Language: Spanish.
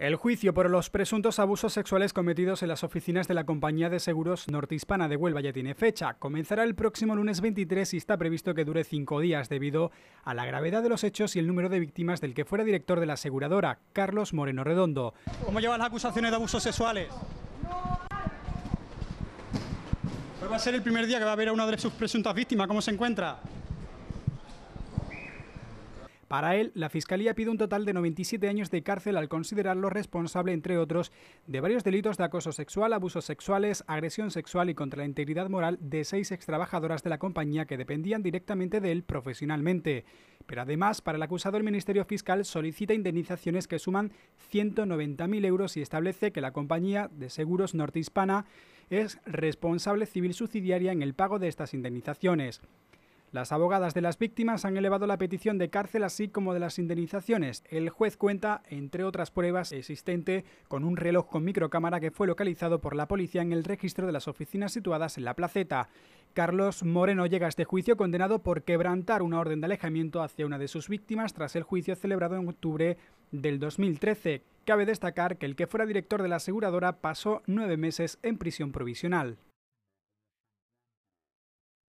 El juicio por los presuntos abusos sexuales cometidos en las oficinas de la compañía de seguros nortehispana de Huelva ya tiene fecha. Comenzará el próximo lunes 23 y está previsto que dure cinco días debido a la gravedad de los hechos y el número de víctimas del que fuera director de la aseguradora, Carlos Moreno Redondo. ¿Cómo llevan las acusaciones de abusos sexuales? Hoy pues va a ser el primer día que va a ver a una de sus presuntas víctimas. ¿Cómo se encuentra? Para él, la Fiscalía pide un total de 97 años de cárcel al considerarlo responsable, entre otros, de varios delitos de acoso sexual, abusos sexuales, agresión sexual y contra la integridad moral de seis extrabajadoras de la compañía que dependían directamente de él profesionalmente. Pero además, para el acusado, el Ministerio Fiscal solicita indemnizaciones que suman 190.000 euros y establece que la compañía de seguros norte hispana es responsable civil subsidiaria en el pago de estas indemnizaciones. Las abogadas de las víctimas han elevado la petición de cárcel así como de las indemnizaciones. El juez cuenta, entre otras pruebas existente, con un reloj con microcámara que fue localizado por la policía en el registro de las oficinas situadas en la placeta. Carlos Moreno llega a este juicio condenado por quebrantar una orden de alejamiento hacia una de sus víctimas tras el juicio celebrado en octubre del 2013. Cabe destacar que el que fuera director de la aseguradora pasó nueve meses en prisión provisional.